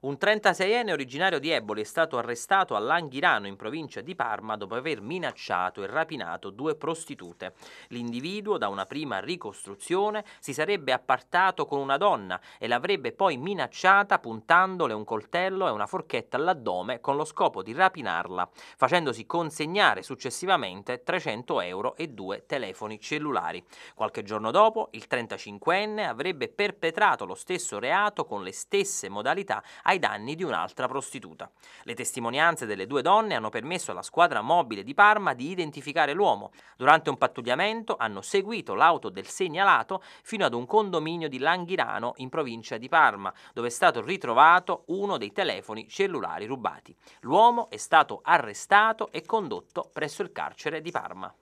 Un 36enne originario di Eboli è stato arrestato a Langhirano in provincia di Parma dopo aver minacciato e rapinato due prostitute. L'individuo, da una prima ricostruzione, si sarebbe appartato con una donna e l'avrebbe poi minacciata puntandole un coltello e una forchetta all'addome con lo scopo di rapinarla, facendosi consegnare successivamente 300 euro e due telefoni cellulari. Qualche giorno dopo, il 35enne avrebbe perpetrato lo stesso reato con le stesse modalità ai ai danni di un'altra prostituta. Le testimonianze delle due donne hanno permesso alla squadra mobile di Parma di identificare l'uomo. Durante un pattugliamento hanno seguito l'auto del segnalato fino ad un condominio di Langhirano in provincia di Parma, dove è stato ritrovato uno dei telefoni cellulari rubati. L'uomo è stato arrestato e condotto presso il carcere di Parma.